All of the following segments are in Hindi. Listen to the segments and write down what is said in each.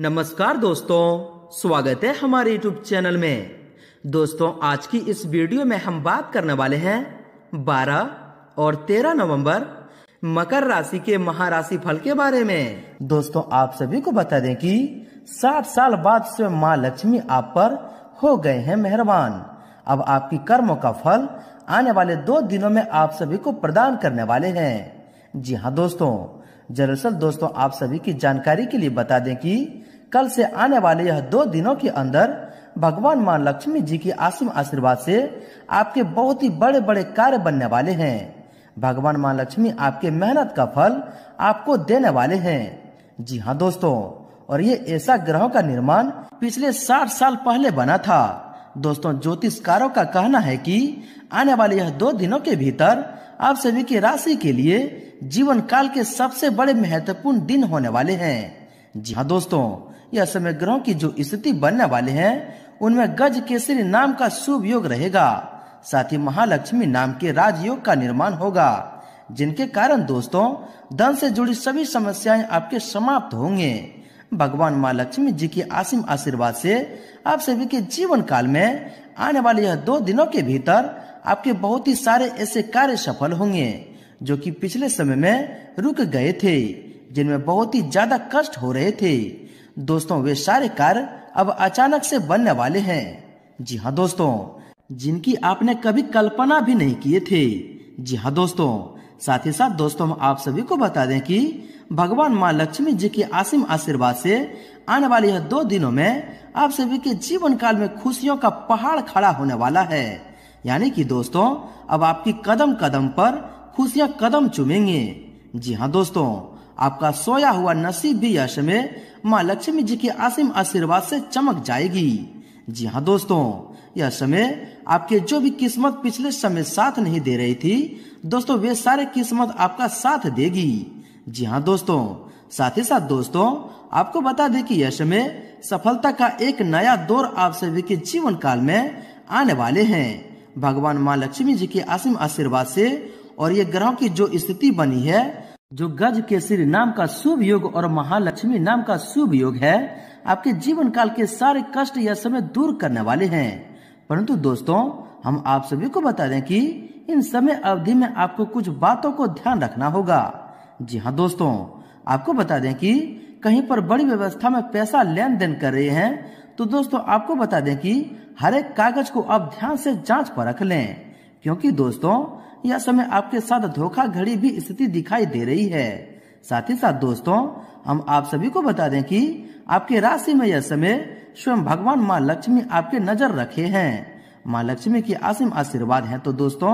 नमस्कार दोस्तों स्वागत है हमारे यूट्यूब चैनल में दोस्तों आज की इस वीडियो में हम बात करने वाले हैं 12 और 13 नवंबर मकर राशि के महाराशि फल के बारे में दोस्तों आप सभी को बता दें कि 60 साल बाद से माँ लक्ष्मी आप पर हो गए हैं मेहरबान अब आपकी कर्मों का फल आने वाले दो दिनों में आप सभी को प्रदान करने वाले हैं जी हाँ दोस्तों दरअसल दोस्तों आप सभी की जानकारी के लिए बता दें कि कल से आने वाले यह दो दिनों के अंदर भगवान माँ लक्ष्मी जी के आसिम आशीर्वाद से आपके बहुत ही बड़े बड़े कार्य बनने वाले हैं भगवान माँ लक्ष्मी आपके मेहनत का फल आपको देने वाले हैं जी हाँ दोस्तों और ये ऐसा ग्रहों का निर्माण पिछले साठ साल पहले बना था दोस्तों ज्योतिषकारों का कहना है कि आने वाले यह दो दिनों के भीतर आप सभी की राशि के लिए जीवन काल के सबसे बड़े महत्वपूर्ण दिन होने वाले हैं जी हाँ दोस्तों यह समय ग्रहों की जो स्थिति बनने वाले हैं उनमें गज केसरी नाम का शुभ योग रहेगा साथ ही महालक्ष्मी नाम के राजयोग का निर्माण होगा जिनके कारण दोस्तों धन से जुड़ी सभी समस्याएं आपके समाप्त होंगे भगवान माँ लक्ष्मी जी के आसिम आशीर्वाद से आप सभी के जीवन काल में आने वाले यह दो दिनों के भीतर आपके बहुत ही सारे ऐसे कार्य सफल होंगे जो कि पिछले समय में रुक गए थे जिनमें बहुत ही ज्यादा कष्ट हो रहे थे दोस्तों वे सारे कार्य अब अचानक से बनने वाले हैं जी हाँ दोस्तों जिनकी आपने कभी कल्पना भी नहीं किए थे जी हाँ दोस्तों साथ ही साथ दोस्तों हम आप सभी को बता दें कि भगवान माँ लक्ष्मी जी के आसिम आशीर्वाद से आने वाले यह दो दिनों में आप सभी के जीवन काल में खुशियों का पहाड़ खड़ा होने वाला है यानी कि दोस्तों अब आपकी कदम कदम पर खुशियां कदम चुमेंगे जी हाँ दोस्तों आपका सोया हुआ नसीब भी यश में माँ लक्ष्मी जी के असीम आशीर्वाद से चमक जाएगी जी हाँ दोस्तों यह समय आपके जो भी किस्मत पिछले समय साथ नहीं दे रही थी दोस्तों वे सारे किस्मत आपका साथ देगी जी हाँ दोस्तों साथ ही साथ दोस्तों आपको बता दें कि यह समय सफलता का एक नया दौर आप सभी के जीवन काल में आने वाले हैं भगवान माँ लक्ष्मी जी के असीम आशीर्वाद से और ये ग्रह की जो स्थिति बनी है जो गज केसरी नाम का शुभ योग और महालक्ष्मी नाम का शुभ योग है आपके जीवन काल के सारे कष्ट या समय दूर करने वाले हैं परंतु दोस्तों हम आप सभी को बता दें कि इन समय अवधि में आपको कुछ बातों को ध्यान रखना होगा जी हाँ दोस्तों आपको बता दें कि कहीं पर बड़ी व्यवस्था में पैसा लेन देन कर रहे हैं तो दोस्तों आपको बता दें कि हर एक कागज को आप ध्यान से जांच पर रख लें क्योंकि दोस्तों यह समय आपके साथ धोखा घड़ी भी स्थिति दिखाई दे रही है साथ ही साथ दोस्तों हम आप सभी को बता दें कि आपके राशि में यह समय स्वयं भगवान माँ लक्ष्मी आपके नजर रखे हैं माँ लक्ष्मी की आसिम आशीर्वाद है तो दोस्तों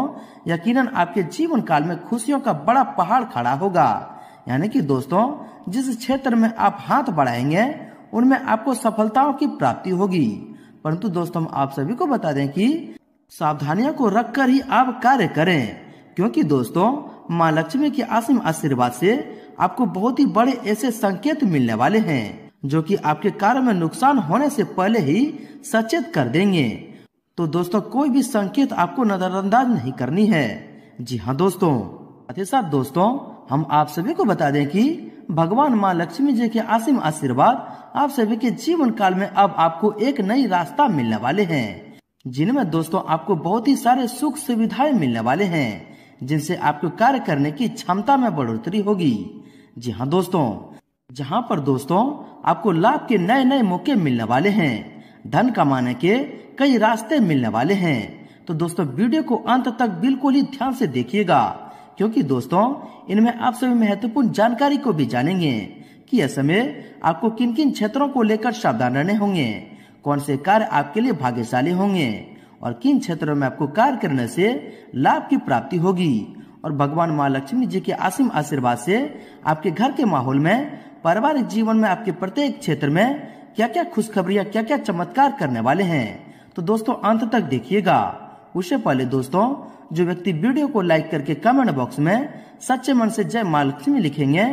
यकीनन आपके जीवन काल में खुशियों का बड़ा पहाड़ खड़ा होगा यानी कि दोस्तों जिस क्षेत्र में आप हाथ बढ़ाएंगे उनमें आपको सफलताओं की प्राप्ति होगी परंतु दोस्तों हम आप सभी को बता दें कि सावधानियों को रखकर ही आप कार्य करें क्योंकि दोस्तों माँ लक्ष्मी के असीम आशीर्वाद से आपको बहुत ही बड़े ऐसे संकेत मिलने वाले हैं जो कि आपके कार्य में नुकसान होने से पहले ही सचेत कर देंगे तो दोस्तों कोई भी संकेत आपको नजरअंदाज नहीं करनी है जी हाँ दोस्तों अति साथ दोस्तों हम आप सभी को बता दें कि भगवान माँ लक्ष्मी जी के असीम आशीर्वाद आप सभी के जीवन काल में अब आपको एक नई रास्ता मिलने वाले हैं जिनमें दोस्तों आपको बहुत ही सारे सुख सुविधाएं मिलने वाले हैं जिनसे आपको कार्य करने की क्षमता में बढ़ोतरी होगी जी हाँ दोस्तों जहाँ पर दोस्तों आपको लाभ के नए नए मौके मिलने वाले हैं धन कमाने के कई रास्ते मिलने वाले हैं तो दोस्तों वीडियो को अंत तक बिल्कुल ही ध्यान से देखिएगा क्योंकि दोस्तों इनमें आप सभी महत्वपूर्ण जानकारी को भी जानेंगे कि ऐसे में आपको किन किन क्षेत्रों को लेकर सावधान रहने होंगे कौन से कार्य आपके लिए भाग्यशाली होंगे और किन क्षेत्रों में आपको कार्य करने से लाभ की प्राप्ति होगी और भगवान माँ लक्ष्मी जी के असीम आशीर्वाद से आपके घर के माहौल में पारिवारिक जीवन में आपके प्रत्येक क्षेत्र में क्या क्या खुशखबरियाँ क्या क्या चमत्कार करने वाले हैं तो दोस्तों अंत तक देखिएगा उससे पहले दोस्तों जो व्यक्ति वीडियो को लाइक करके कमेंट बॉक्स में सच्चे मन से जय माँ लक्ष्मी लिखेंगे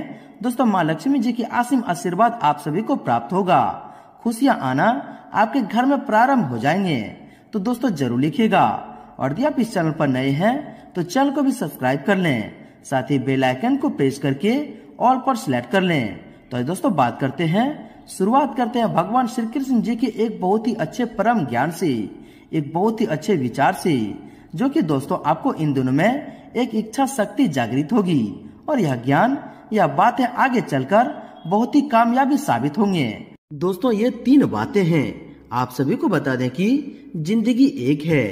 दोस्तों माँ लक्ष्मी जी की असीम आशीर्वाद आप सभी को प्राप्त होगा खुशियां आना आपके घर में प्रारंभ हो जाएंगे तो दोस्तों जरूर लिखिएगा और यदि आप इस चैनल पर नए हैं तो चैनल को भी सब्सक्राइब कर लें साथ ही बेल आइकन को प्रेस करके ऑल पर सिलेक्ट कर लें तो दोस्तों बात करते हैं शुरुआत करते हैं भगवान श्री कृष्ण जी के एक बहुत ही अच्छे परम ज्ञान से एक बहुत ही अच्छे विचार से जो कि दोस्तों आपको इन दोनों में एक इच्छा शक्ति जागृत होगी और यह ज्ञान यह बातें आगे चलकर बहुत ही कामयाबी साबित होंगे दोस्तों ये तीन बातें हैं आप सभी को बता दें कि जिंदगी एक है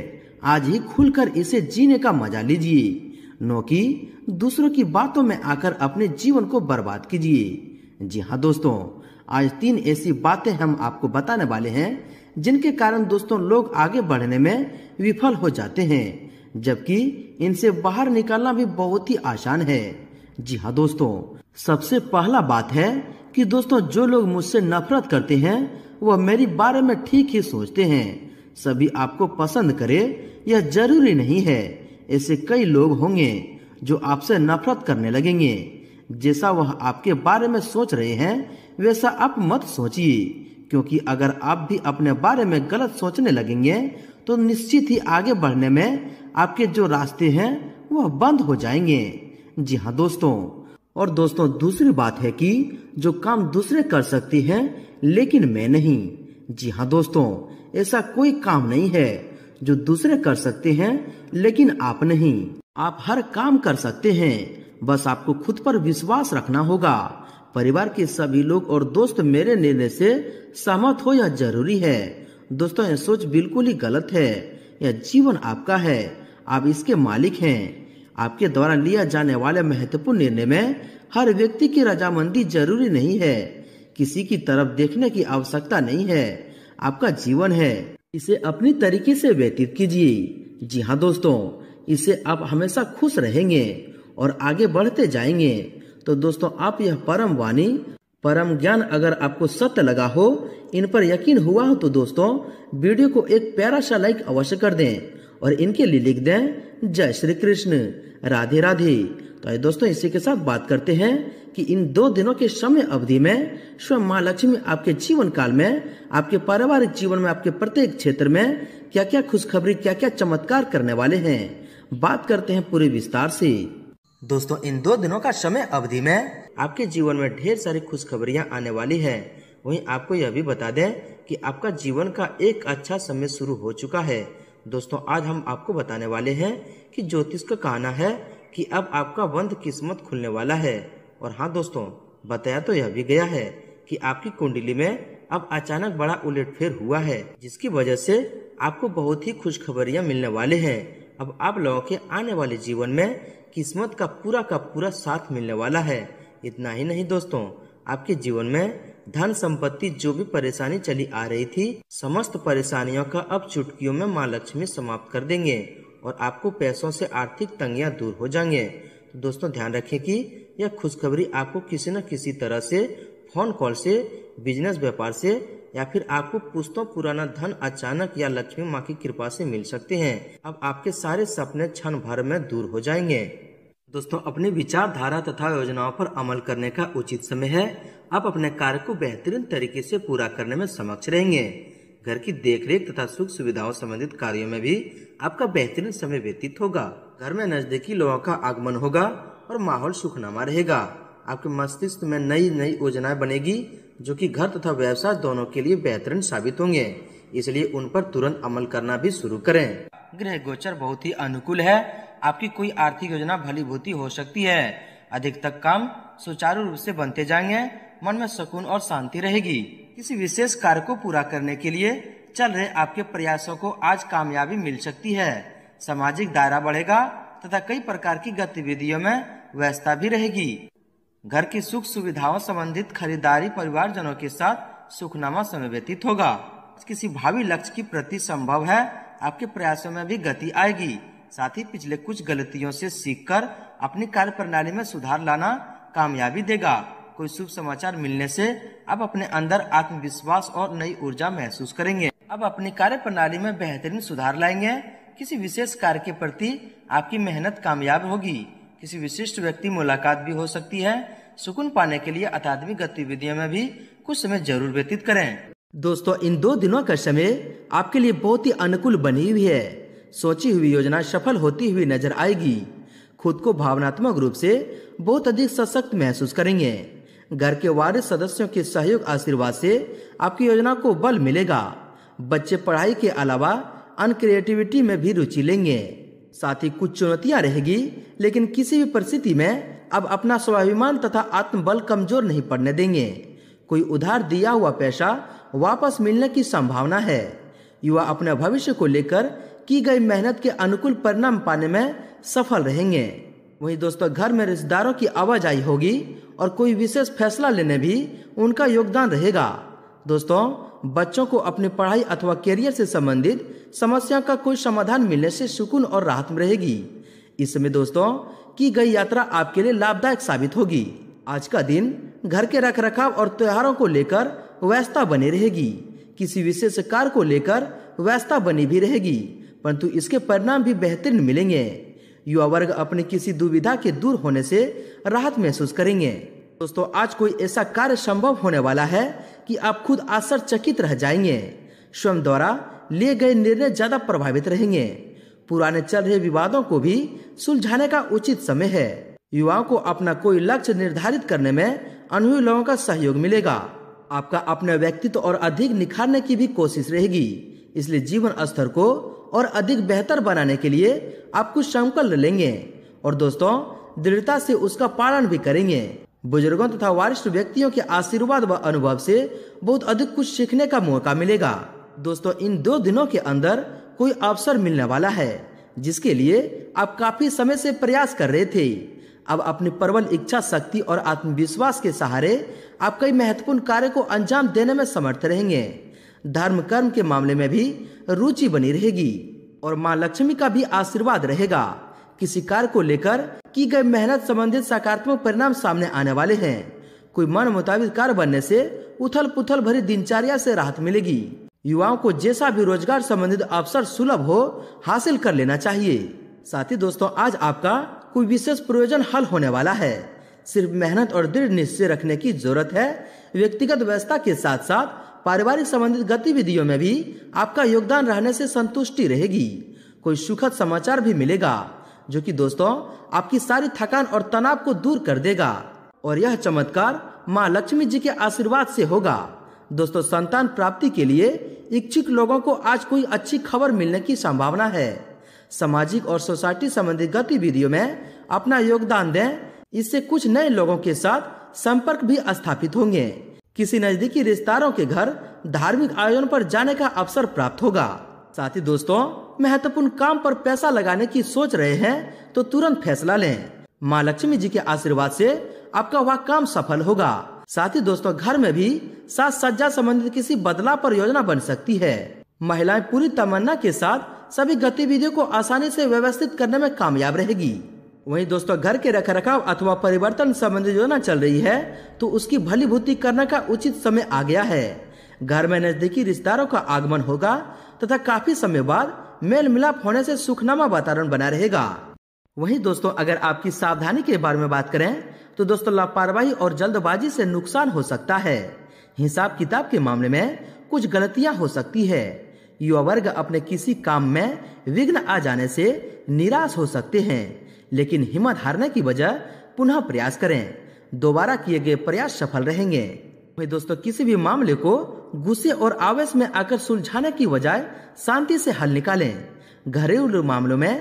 आज ही खुलकर इसे जीने का मजा लीजिए नो कि दूसरों की बातों में आकर अपने जीवन को बर्बाद कीजिए जी हाँ दोस्तों आज तीन ऐसी बातें हम आपको बताने वाले हैं जिनके कारण दोस्तों लोग आगे बढ़ने में विफल हो जाते हैं जबकि इनसे बाहर निकालना भी बहुत ही आसान है जी हाँ दोस्तों सबसे पहला बात है कि दोस्तों जो लोग मुझसे नफरत करते हैं वह मेरे बारे में ठीक ही सोचते हैं सभी आपको पसंद करे यह जरूरी नहीं है ऐसे कई लोग होंगे जो आपसे नफरत करने लगेंगे जैसा वह आपके बारे में सोच रहे हैं वैसा आप मत सोचिए क्योंकि अगर आप भी अपने बारे में गलत सोचने लगेंगे तो निश्चित ही आगे बढ़ने में आपके जो रास्ते हैं वह बंद हो जाएंगे जी हाँ दोस्तों और दोस्तों दूसरी बात है कि जो काम दूसरे कर सकती है लेकिन मैं नहीं जी हाँ दोस्तों ऐसा कोई काम नहीं है जो दूसरे कर सकते हैं लेकिन आप नहीं आप हर काम कर सकते हैं बस आपको खुद पर विश्वास रखना होगा परिवार के सभी लोग और दोस्त मेरे निर्णय से सहमत हो यह जरूरी है दोस्तों यह सोच बिल्कुल ही गलत है यह जीवन आपका है आप इसके मालिक हैं आपके द्वारा लिया जाने वाले महत्वपूर्ण निर्णय में हर व्यक्ति की रजामंदी जरूरी नहीं है किसी की तरफ देखने की आवश्यकता नहीं है आपका जीवन है इसे अपनी तरीके से व्यतीत कीजिए जी हाँ दोस्तों इसे आप हमेशा खुश रहेंगे और आगे बढ़ते जाएंगे तो दोस्तों आप यह परम वाणी परम ज्ञान अगर आपको सत्य लगा हो इन पर यकीन हुआ हो तो दोस्तों वीडियो को एक प्यारा सा लाइक अवश्य कर दें और इनके लिए लिख दें जय श्री कृष्ण राधे राधे तो दोस्तों इसी के साथ बात करते हैं कि इन दो दिनों के समय अवधि में स्वयं माँ लक्ष्मी आपके जीवन काल में आपके पारिवारिक जीवन में आपके प्रत्येक क्षेत्र में क्या क्या खुशखबरी क्या क्या चमत्कार करने वाले हैं बात करते हैं पूरे विस्तार से दोस्तों इन दो दिनों का समय अवधि में आपके जीवन में ढेर सारी खुशखबरियाँ आने वाली है वहीं आपको यह भी बता दें कि आपका जीवन का एक अच्छा समय शुरू हो चुका है दोस्तों आज हम आपको बताने वाले हैं कि ज्योतिष का कहना है कि अब आपका बंद किस्मत खुलने वाला है और हाँ दोस्तों बताया तो यह भी गया है कि आपकी कुंडली में अब अचानक बड़ा उलटफेर हुआ है जिसकी वजह से आपको बहुत ही खबरियाँ मिलने वाले हैं अब आप लोगों के आने वाले जीवन में किस्मत का पूरा का पूरा साथ मिलने वाला है इतना ही नहीं दोस्तों आपके जीवन में धन संपत्ति जो भी परेशानी चली आ रही थी समस्त परेशानियों का अब चुटकियों में माँ लक्ष्मी समाप्त कर देंगे और आपको पैसों से आर्थिक तंगियां दूर हो जाएंगे तो दोस्तों ध्यान रखें कि यह खुशखबरी आपको किसी न किसी तरह से फोन कॉल से बिजनेस व्यापार से या फिर आपको पुस्तों पुराना धन अचानक या लक्ष्मी माँ की कृपा से मिल सकते हैं अब आपके सारे सपने क्षण भर में दूर हो जाएंगे दोस्तों अपनी विचारधारा तथा योजनाओं पर अमल करने का उचित समय है आप अपने कार्य को बेहतरीन तरीके से पूरा करने में समक्ष रहेंगे घर की देखरेख तथा सुख सुविधाओं संबंधित कार्यों में भी आपका बेहतरीन समय व्यतीत होगा घर में नजदीकी लोगों का आगमन होगा और माहौल सुखनामा रहेगा आपके मस्तिष्क में नई नई योजनाएं बनेगी जो कि घर तथा व्यवसाय दोनों के लिए बेहतरीन साबित होंगे इसलिए उन पर तुरंत अमल करना भी शुरू करें ग्रह गोचर बहुत ही अनुकूल है आपकी कोई आर्थिक योजना भली भूति हो सकती है अधिकतर काम सुचारू रूप से बनते जाएंगे मन में सुकून और शांति रहेगी किसी विशेष कार्य को पूरा करने के लिए चल रहे आपके प्रयासों को आज कामयाबी मिल सकती है सामाजिक दायरा बढ़ेगा तथा कई प्रकार की गतिविधियों में व्यस्तता भी रहेगी घर की सुख सुविधाओं संबंधित खरीदारी परिवार जनों के साथ सुखनामा समय व्यतीत होगा किसी भावी लक्ष्य की प्रति संभव है आपके प्रयासों में भी गति आएगी साथ ही पिछले कुछ गलतियों से सीखकर अपनी कार्य प्रणाली में सुधार लाना कामयाबी देगा कोई शुभ समाचार मिलने से आप अपने अंदर आत्मविश्वास और नई ऊर्जा महसूस करेंगे अब अपनी कार्य प्रणाली में बेहतरीन सुधार लाएंगे किसी विशेष कार्य के प्रति आपकी मेहनत कामयाब होगी किसी विशिष्ट व्यक्ति मुलाकात भी हो सकती है सुकून पाने के लिए अकादमिक गतिविधियों में भी कुछ समय जरूर व्यतीत करें दोस्तों इन दो दिनों का समय आपके लिए बहुत ही अनुकूल बनी हुई है सोची हुई योजना सफल होती हुई नजर आएगी खुद को भावनात्मक रूप से बहुत अधिक सशक्त महसूस करेंगे घर के वारिस सदस्यों के सहयोग आशीर्वाद से आपकी योजना को बल मिलेगा बच्चे पढ़ाई के अलावा अन क्रिएटिविटी में भी रुचि लेंगे साथ ही कुछ चुनौतियां रहेगी लेकिन किसी भी परिस्थिति में अब अपना स्वाभिमान तथा आत्मबल कमजोर नहीं पड़ने देंगे कोई उधार दिया हुआ पैसा वापस मिलने की संभावना है युवा अपने भविष्य को लेकर की गई मेहनत के अनुकूल परिणाम पाने में सफल रहेंगे वहीं दोस्तों घर में रिश्तेदारों की आवाजाही होगी और कोई विशेष फैसला लेने भी उनका योगदान रहेगा दोस्तों बच्चों को अपनी पढ़ाई अथवा करियर से संबंधित समस्या का कोई समाधान मिलने से सुकून और राहत में रहेगी इसमें दोस्तों की गई यात्रा आपके लिए लाभदायक साबित होगी आज का दिन घर के रख रखाव और त्योहारों को लेकर व्यस्तता बनी रहेगी किसी विशेष कार्य को लेकर व्यस्तता बनी भी रहेगी परंतु इसके परिणाम भी बेहतरीन मिलेंगे युवा वर्ग अपने किसी दुविधा के दूर होने से राहत महसूस करेंगे दोस्तों आज कोई ऐसा कार्य संभव होने वाला है कि आप खुद आश्चर्यचकित रह जाएंगे स्वयं द्वारा लिए गए निर्णय ज्यादा प्रभावित रहेंगे पुराने चल रहे विवादों को भी सुलझाने का उचित समय है युवाओं को अपना कोई लक्ष्य निर्धारित करने में अनुभवी लोगों का सहयोग मिलेगा आपका अपने व्यक्तित्व और अधिक निखारने की भी कोशिश रहेगी इसलिए जीवन स्तर को और अधिक बेहतर बनाने के लिए आप कुछ संकल्प लेंगे और दोस्तों दृढ़ता से उसका पालन भी करेंगे बुजुर्गों तथा वरिष्ठ व्यक्तियों के आशीर्वाद व अनुभव से बहुत अधिक कुछ सीखने का मौका मिलेगा दोस्तों इन दो दिनों के अंदर कोई अवसर मिलने वाला है जिसके लिए आप काफी समय से प्रयास कर रहे थे अब अपनी प्रबल इच्छा शक्ति और आत्मविश्वास के सहारे आप कई महत्वपूर्ण कार्य को अंजाम देने में समर्थ रहेंगे धर्म कर्म के मामले में भी रुचि बनी रहेगी और माँ लक्ष्मी का भी आशीर्वाद रहेगा किसी कार्य को लेकर की गई मेहनत संबंधित सकारात्मक परिणाम सामने आने वाले हैं कोई मन मुताबिक कार्य बनने से उथल पुथल भरी दिनचर्या से राहत मिलेगी युवाओं को जैसा भी रोजगार संबंधित अवसर सुलभ हो हासिल कर लेना चाहिए साथ ही दोस्तों आज आपका कोई विशेष प्रयोजन हल होने वाला है सिर्फ मेहनत और दृढ़ निश्चय रखने की जरूरत है व्यक्तिगत व्यवस्था के साथ साथ पारिवारिक संबंधित गतिविधियों में भी आपका योगदान रहने से संतुष्टि रहेगी कोई सुखद समाचार भी मिलेगा जो कि दोस्तों आपकी सारी थकान और तनाव को दूर कर देगा और यह चमत्कार माँ लक्ष्मी जी के आशीर्वाद से होगा दोस्तों संतान प्राप्ति के लिए इच्छुक लोगों को आज कोई अच्छी खबर मिलने की संभावना है सामाजिक और सोसाइटी संबंधी गतिविधियों में अपना योगदान दें इससे कुछ नए लोगों के साथ संपर्क भी स्थापित होंगे किसी नजदीकी रिश्तेदारों के घर धार्मिक आयोजन पर जाने का अवसर प्राप्त होगा साथ ही दोस्तों महत्वपूर्ण काम पर पैसा लगाने की सोच रहे हैं तो तुरंत फैसला लें माँ लक्ष्मी जी के आशीर्वाद से आपका वह काम सफल होगा साथ ही दोस्तों घर में भी साथ सज्जा संबंधित किसी बदलाव पर योजना बन सकती है महिलाएं पूरी तमन्ना के साथ सभी गतिविधियों को आसानी से व्यवस्थित करने में कामयाब रहेगी वहीं दोस्तों घर के रख रखाव अथवा परिवर्तन संबंधी योजना चल रही है तो उसकी भली भूति करने का उचित समय आ गया है घर में नजदीकी रिश्तेदारों का आगमन होगा तथा काफी समय बाद मेल मिलाप होने से सुखनामा वातावरण बना रहेगा वहीं दोस्तों अगर आपकी सावधानी के बारे में बात करें तो दोस्तों लापरवाही और जल्दबाजी से नुकसान हो सकता है हिसाब किताब के मामले में कुछ गलतियां हो सकती है युवा वर्ग अपने किसी काम में विघ्न आ जाने से निराश हो सकते हैं लेकिन हिम्मत हारने की बजाय पुनः प्रयास करें दोबारा किए गए प्रयास सफल रहेंगे दोस्तों किसी भी मामले को गुस्से और आवेश में आकर सुलझाने की बजाय शांति से हल निकालें घरेलू मामलों में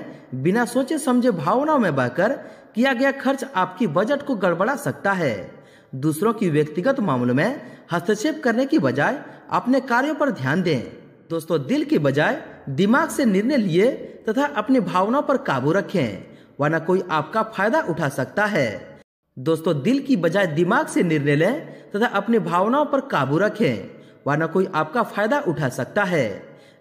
बिना सोचे समझे भावनाओं में बहकर किया गया खर्च आपकी बजट को गड़बड़ा सकता है दूसरों की व्यक्तिगत मामलों में हस्तक्षेप करने की बजाय अपने कार्यों पर ध्यान दें दोस्तों दिल की बजाय दिमाग से निर्णय लिए तथा अपनी भावनाओं पर काबू रखें वरना कोई आपका फायदा उठा सकता है दोस्तों दिल की बजाय दिमाग से निर्णय लें तथा अपने भावनाओं पर काबू रखें वरना कोई आपका फायदा उठा सकता है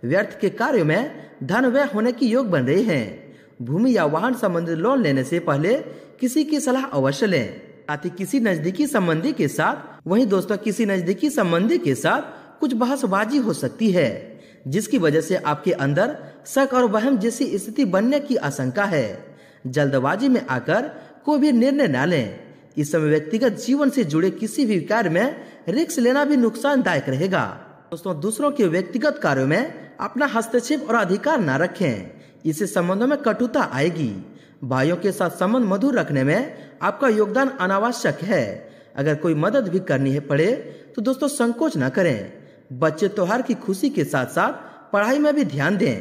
व्यर्थ के कार्यों में धन व्यय होने की योग बन रहे हैं भूमि या वाहन संबंधित लोन लेने से पहले किसी की सलाह अवश्य लें साथ ही किसी नजदीकी संबंधी के साथ वहीं दोस्तों किसी नजदीकी संबंधी के साथ कुछ बहसबाजी हो सकती है जिसकी वजह से आपके अंदर शक और वहम जैसी स्थिति बनने की आशंका है जल्दबाजी में आकर कोई भी निर्णय न लें इस समय व्यक्तिगत जीवन से जुड़े किसी भी कार्य में रिक्स लेना भी नुकसानदायक रहेगा दोस्तों दूसरों के व्यक्तिगत कार्यों में अपना हस्तक्षेप और अधिकार न रखें इससे संबंधों में कटुता आएगी भाइयों के साथ संबंध मधुर रखने में आपका योगदान अनावश्यक है अगर कोई मदद भी करनी है पड़े तो दोस्तों संकोच न करें बच्चे त्योहार की खुशी के साथ साथ पढ़ाई में भी ध्यान दें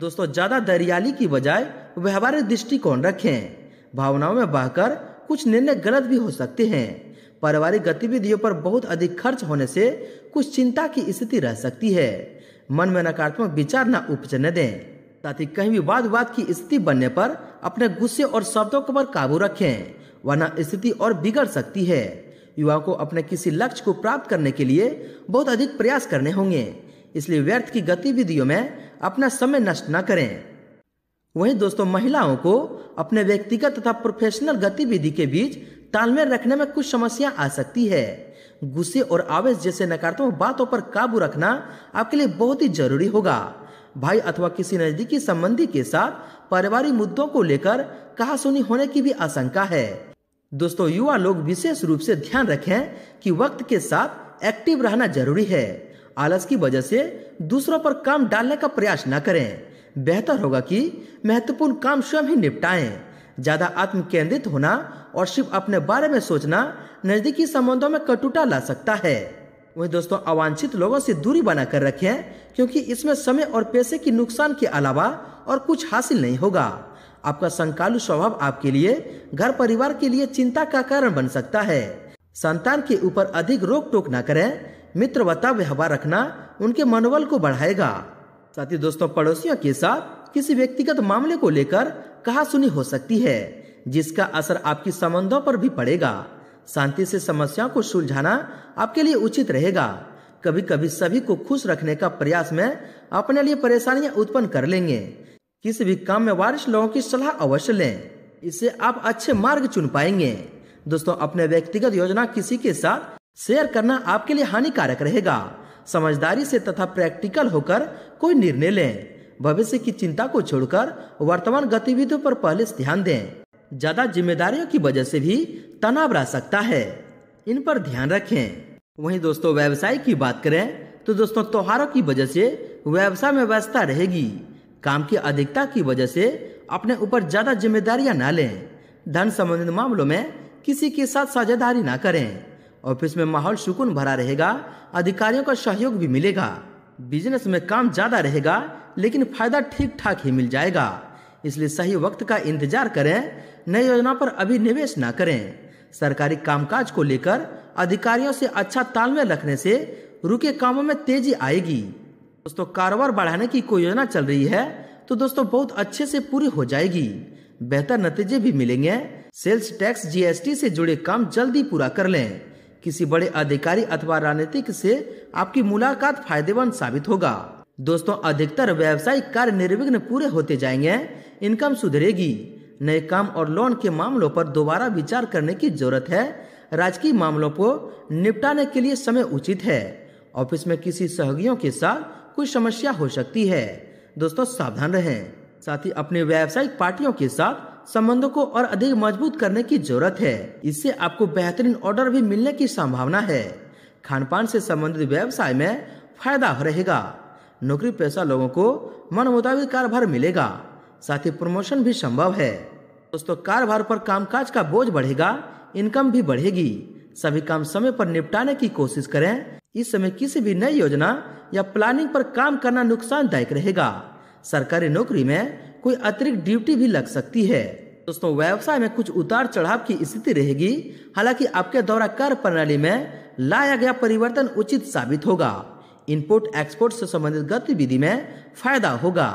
दोस्तों ज्यादा दरियाली की बजाय व्यवहारिक दृष्टिकोण रखें भावनाओं में बहकर कुछ निर्णय गलत भी हो सकते हैं पारिवारिक गतिविधियों पर बहुत अधिक खर्च होने से कुछ चिंता की स्थिति रह सकती है मन में नकारात्मक विचार न उपजने दें साथ ही कहीं भी वाद विवाद की स्थिति बनने पर अपने गुस्से और शब्दों पर काबू रखें वरना स्थिति और बिगड़ सकती है युवाओं को अपने किसी लक्ष्य को प्राप्त करने के लिए बहुत अधिक प्रयास करने होंगे इसलिए व्यर्थ की गतिविधियों में अपना समय नष्ट न करें वहीं दोस्तों महिलाओं को अपने व्यक्तिगत तथा प्रोफेशनल गतिविधि के बीच तालमेल रखने में कुछ समस्या आ सकती है गुस्से और आवेश जैसे नकारात्मक बातों पर काबू रखना आपके लिए बहुत ही जरूरी होगा भाई अथवा किसी नजदीकी संबंधी के साथ पारिवारिक मुद्दों को लेकर कहा सुनी होने की भी आशंका है दोस्तों युवा लोग विशेष रूप से ध्यान रखें कि वक्त के साथ एक्टिव रहना जरूरी है आलस की वजह से दूसरों पर काम डालने का प्रयास न करें बेहतर होगा कि महत्वपूर्ण काम स्वयं ही निपटाएं ज़्यादा आत्म केंद्रित होना और सिर्फ अपने बारे में सोचना नज़दीकी संबंधों में कटुटा ला सकता है वही दोस्तों अवांछित लोगों से दूरी बना कर रखें क्योंकि इसमें समय और पैसे के नुकसान के अलावा और कुछ हासिल नहीं होगा आपका संकालु स्वभाव आपके लिए घर परिवार के लिए चिंता का कारण बन सकता है संतान के ऊपर अधिक रोक टोक न करें मित्रवता व्यवहार रखना उनके मनोबल को बढ़ाएगा साथी दोस्तों पड़ोसियों के साथ किसी व्यक्तिगत मामले को लेकर कहा सुनी हो सकती है जिसका असर आपकी संबंधों पर भी पड़ेगा शांति से समस्याओं को सुलझाना आपके लिए उचित रहेगा कभी कभी सभी को खुश रखने का प्रयास में अपने लिए परेशानियां उत्पन्न कर लेंगे किसी भी काम में वारिश लोगों की सलाह अवश्य लें इससे आप अच्छे मार्ग चुन पाएंगे दोस्तों अपने व्यक्तिगत योजना किसी के साथ शेयर करना आपके लिए हानिकारक रहेगा समझदारी से तथा प्रैक्टिकल होकर कोई निर्णय लें भविष्य की चिंता को छोड़कर वर्तमान गतिविधियों पर पहले ध्यान दें ज़्यादा जिम्मेदारियों की वजह से भी तनाव रह सकता है इन पर ध्यान रखें वहीं दोस्तों व्यवसाय की बात करें तो दोस्तों त्योहारों की वजह से व्यवसाय में व्यस्तता रहेगी काम की अधिकता की वजह से अपने ऊपर ज़्यादा जिम्मेदारियां ना लें धन संबंधित मामलों में किसी के साथ साझेदारी ना करें ऑफिस में माहौल सुकून भरा रहेगा अधिकारियों का सहयोग भी मिलेगा बिजनेस में काम ज़्यादा रहेगा लेकिन फायदा ठीक ठाक ही मिल जाएगा इसलिए सही वक्त का इंतजार करें नई योजना पर अभी निवेश ना करें सरकारी कामकाज को लेकर अधिकारियों से अच्छा तालमेल रखने से रुके कामों में तेजी आएगी दोस्तों कारोबार बढ़ाने की कोई योजना चल रही है तो दोस्तों बहुत अच्छे से पूरी हो जाएगी बेहतर नतीजे भी मिलेंगे सेल्स टैक्स जीएसटी से जुड़े काम जल्दी पूरा कर लें किसी बड़े अधिकारी अथवा राजनीतिक से आपकी मुलाकात फायदेमंद साबित होगा दोस्तों अधिकतर व्यवसायिक कार्य निर्विघ्न पूरे होते जाएंगे इनकम सुधरेगी नए काम और लोन के मामलों पर दोबारा विचार करने की जरूरत है राजकीय मामलों को निपटाने के लिए समय उचित है ऑफिस में किसी सहयोगियों के साथ कुछ समस्या हो सकती है दोस्तों सावधान रहें साथ ही अपने व्यावसायिक पार्टियों के साथ संबंधों को और अधिक मजबूत करने की जरूरत है इससे आपको बेहतरीन ऑर्डर भी मिलने की संभावना है खान पान से संबंधित व्यवसाय में फायदा रहेगा नौकरी पैसा लोगों को मन मुताबिक कारोबार मिलेगा साथ ही प्रमोशन भी संभव है दोस्तों कारोबार पर कामकाज का बोझ बढ़ेगा इनकम भी बढ़ेगी सभी काम समय पर निपटाने की कोशिश करें इस समय किसी भी नई योजना या प्लानिंग पर काम करना नुकसानदायक रहेगा सरकारी नौकरी में कोई अतिरिक्त ड्यूटी भी लग सकती है दोस्तों व्यवसाय में कुछ उतार चढ़ाव की स्थिति रहेगी हालांकि आपके द्वारा कर प्रणाली में लाया गया परिवर्तन उचित साबित होगा इनपुट एक्सपोर्ट से संबंधित गतिविधि में फायदा होगा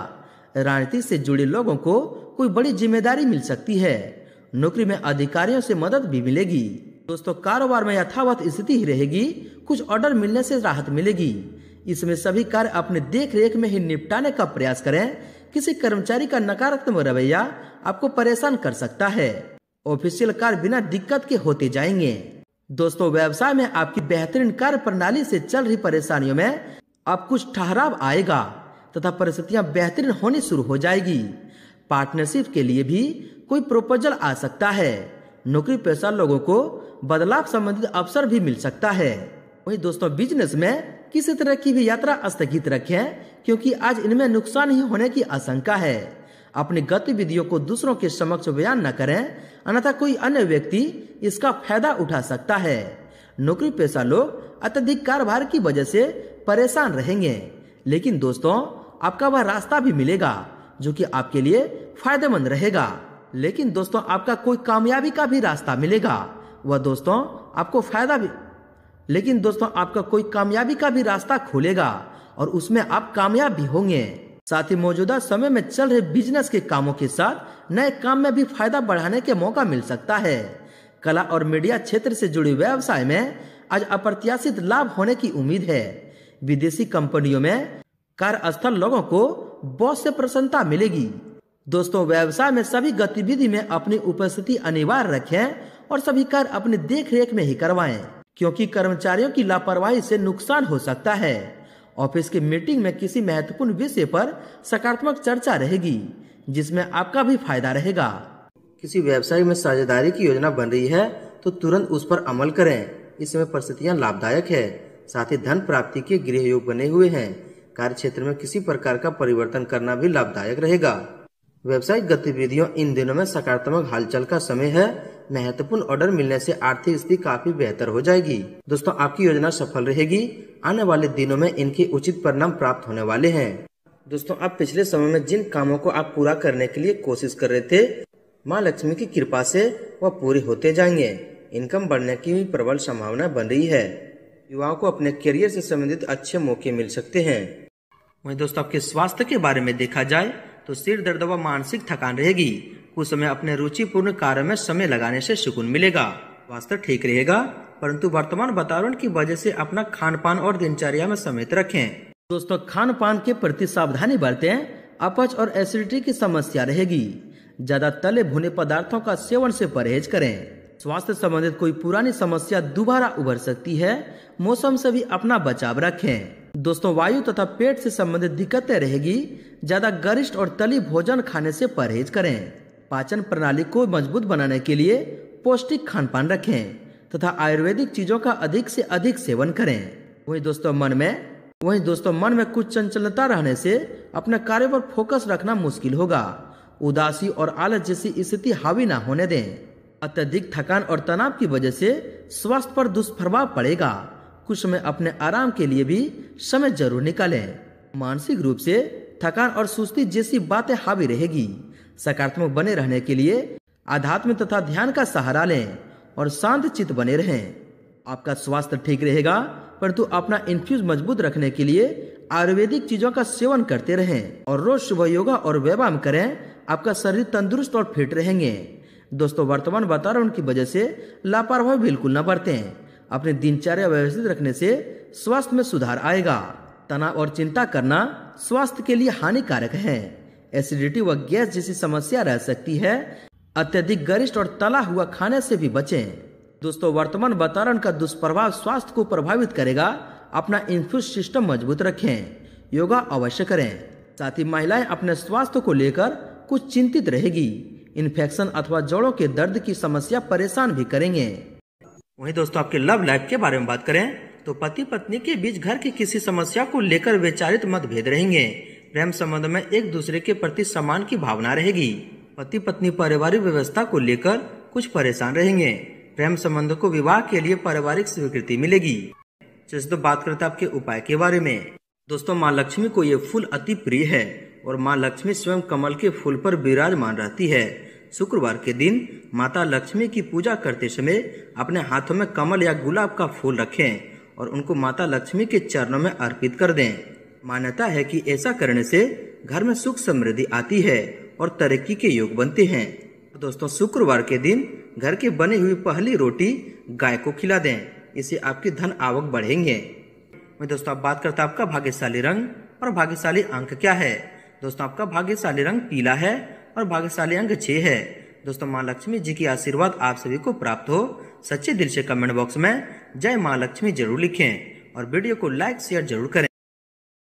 राजनीति से जुड़े लोगों को कोई बड़ी जिम्मेदारी मिल सकती है नौकरी में अधिकारियों से मदद भी मिलेगी दोस्तों कारोबार में यथावत स्थिति ही रहेगी कुछ ऑर्डर मिलने से राहत मिलेगी इसमें सभी कार्य अपने देख रेख में ही निपटाने का प्रयास करें किसी कर्मचारी का नकारात्मक रवैया आपको परेशान कर सकता है ऑफिशियल कार्य बिना दिक्कत के होते जाएंगे दोस्तों व्यवसाय में आपकी बेहतरीन कार्य प्रणाली से चल रही परेशानियों में अब कुछ ठहराव आएगा तथा परिस्थितियां बेहतरीन होनी शुरू हो जाएगी पार्टनरशिप के लिए भी कोई प्रोपोजल आ सकता है नौकरी पेशा लोगों को बदलाव संबंधित अवसर भी मिल सकता है वही दोस्तों बिजनेस में किसी तरह की भी यात्रा स्थगित रखें क्योंकि आज इनमें नुकसान ही होने की आशंका है अपनी गतिविधियों को दूसरों के समक्ष बयान न करें अन्यथा कोई अन्य व्यक्ति इसका फायदा उठा सकता है नौकरी पेशा लोग अत्यधिक कारोबार की वजह से परेशान रहेंगे लेकिन दोस्तों आपका वह रास्ता भी मिलेगा जो कि आपके लिए फायदेमंद रहेगा लेकिन दोस्तों आपका कोई कामयाबी का भी रास्ता मिलेगा वह दोस्तों आपको फायदा भी लेकिन दोस्तों आपका कोई कामयाबी का भी रास्ता खोलेगा और उसमें आप कामयाब भी होंगे साथ ही मौजूदा समय में चल रहे बिजनेस के कामों के साथ नए काम में भी फायदा बढ़ाने के मौका मिल सकता है कला और मीडिया क्षेत्र से जुड़े व्यवसाय में आज अप्रत्याशित लाभ होने की उम्मीद है विदेशी कंपनियों में कार्यस्थल लोगों को बहुत से प्रसन्नता मिलेगी दोस्तों व्यवसाय में सभी गतिविधि में अपनी उपस्थिति अनिवार्य रखें और सभी कार्य अपनी देख में ही करवाएं क्योंकि कर्मचारियों की लापरवाही से नुकसान हो सकता है ऑफिस की मीटिंग में किसी महत्वपूर्ण विषय पर सकारात्मक चर्चा रहेगी जिसमें आपका भी फायदा रहेगा किसी व्यवसाय में साझेदारी की योजना बन रही है तो तुरंत उस पर अमल करें इसमें परिस्थितियाँ लाभदायक है साथ ही धन प्राप्ति के गृह योग बने हुए हैं कार्य क्षेत्र में किसी प्रकार का परिवर्तन करना भी लाभदायक रहेगा व्यवसायिक गतिविधियों इन दिनों में सकारात्मक हालचाल का समय है महत्वपूर्ण ऑर्डर मिलने से आर्थिक स्थिति काफी बेहतर हो जाएगी दोस्तों आपकी योजना सफल रहेगी आने वाले दिनों में इनके उचित परिणाम प्राप्त होने वाले हैं दोस्तों आप पिछले समय में जिन कामों को आप पूरा करने के लिए कोशिश कर रहे थे माँ लक्ष्मी की कृपा ऐसी वह पूरे होते जाएंगे इनकम बढ़ने की भी प्रबल संभावना बन रही है युवाओं को अपने करियर से संबंधित अच्छे मौके मिल सकते हैं वही दोस्तों आपके स्वास्थ्य के बारे में देखा जाए तो सिर दर्द व मानसिक थकान रहेगी कुछ समय अपने रुचिपूर्ण कार्य में समय लगाने से सुकून मिलेगा स्वास्थ्य ठीक रहेगा परंतु वर्तमान वातावरण की वजह से अपना खान पान और दिनचर्या में समेत रखें दोस्तों खान पान के प्रति सावधानी बरतें अपच और एसिडिटी की समस्या रहेगी ज्यादा तले भुने पदार्थों का सेवन से परहेज करें स्वास्थ्य संबंधित कोई पुरानी समस्या दोबारा उभर सकती है मौसम से भी अपना बचाव रखें दोस्तों वायु तथा पेट से संबंधित दिक्कतें रहेगी ज्यादा गरिष्ठ और तली भोजन खाने से परहेज करें पाचन प्रणाली को मजबूत बनाने के लिए पौष्टिक खान पान रखें तथा आयुर्वेदिक चीजों का अधिक से अधिक सेवन करें वहीं दोस्तों मन में वहीं दोस्तों मन में कुछ चंचलता रहने से अपने कार्य पर फोकस रखना मुश्किल होगा उदासी और आलस जैसी स्थिति हावी ना होने दें अत्यधिक थकान और तनाव की वजह से स्वास्थ्य पर दुष्प्रभाव पड़ेगा कुछ समय अपने आराम के लिए भी समय जरूर निकालें मानसिक रूप से थकान और सुस्ती जैसी बातें हावी रहेगी सकारात्मक बने रहने के लिए आध्यात्म तथा ध्यान का सहारा लें और शांत चित्त बने रहें आपका स्वास्थ्य ठीक रहेगा परंतु अपना इन्फ्यूज मजबूत रखने के लिए आयुर्वेदिक चीजों का सेवन करते रहें और रोज सुबह योगा और व्यायाम करें आपका शरीर तंदुरुस्त और फिट रहेंगे दोस्तों वर्तमान वातावरण की वजह से लापरवाही बिल्कुल न बरतें अपने दिनचर्या व्यवस्थित रखने से स्वास्थ्य में सुधार आएगा तनाव और चिंता करना स्वास्थ्य के लिए हानिकारक है एसिडिटी व गैस जैसी समस्या रह सकती है अत्यधिक गरिष्ठ और तला हुआ खाने से भी बचें दोस्तों वर्तमान वातावरण का दुष्प्रभाव स्वास्थ्य को प्रभावित करेगा अपना इम्यून सिस्टम मजबूत रखें योगा अवश्य करें साथ ही महिलाएं अपने स्वास्थ्य को लेकर कुछ चिंतित रहेगी इन्फेक्शन अथवा जोड़ों के दर्द की समस्या परेशान भी करेंगे वहीं दोस्तों आपके लव लाइफ के बारे में बात करें तो पति पत्नी के बीच घर की किसी समस्या को लेकर विचारित मतभेद रहेंगे प्रेम संबंध में एक दूसरे के प्रति समान की भावना रहेगी पति पत्नी पारिवारिक व्यवस्था को लेकर कुछ परेशान रहेंगे प्रेम संबंध को विवाह के लिए पारिवारिक स्वीकृति मिलेगी जैसे तो बात करते आपके उपाय के बारे में दोस्तों माँ लक्ष्मी को ये फूल अति प्रिय है और माँ लक्ष्मी स्वयं कमल के फूल पर विराजमान रहती है शुक्रवार के दिन माता लक्ष्मी की पूजा करते समय अपने हाथों में कमल या गुलाब का फूल रखें और उनको माता लक्ष्मी के चरणों में अर्पित कर दें मान्यता है कि ऐसा करने से घर में सुख समृद्धि आती है और तरक्की के योग बनते हैं तो दोस्तों शुक्रवार के दिन घर की बनी हुई पहली रोटी गाय को खिला दें इससे आपकी धन आवक बढ़ेंगे मैं दोस्तों आप बात करता आपका भाग्यशाली रंग और भाग्यशाली अंक क्या है दोस्तों आपका भाग्यशाली रंग पीला है और भाग्यशाली अंक छः है दोस्तों माँ लक्ष्मी जी की आशीर्वाद आप सभी को प्राप्त हो सच्चे दिल से कमेंट बॉक्स में जय माँ लक्ष्मी जरूर लिखें और वीडियो को लाइक शेयर जरूर करें